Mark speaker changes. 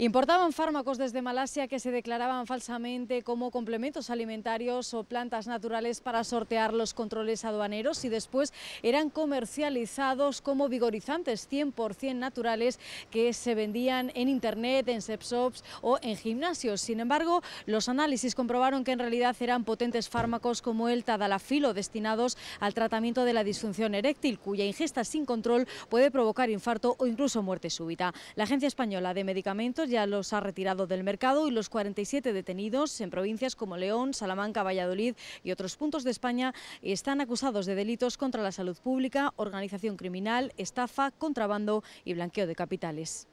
Speaker 1: Importaban fármacos desde Malasia que se declaraban falsamente como complementos alimentarios o plantas naturales para sortear los controles aduaneros y después eran comercializados como vigorizantes 100% naturales que se vendían en internet, en shops o en gimnasios. Sin embargo, los análisis comprobaron que en realidad eran potentes fármacos como el tadalafilo destinados al tratamiento de la disfunción eréctil, cuya ingesta sin control puede provocar infarto o incluso muerte súbita. La Agencia Española de Medicamentos ya los ha retirado del mercado y los 47 detenidos en provincias como León, Salamanca, Valladolid y otros puntos de España están acusados de delitos contra la salud pública, organización criminal, estafa, contrabando y blanqueo de capitales.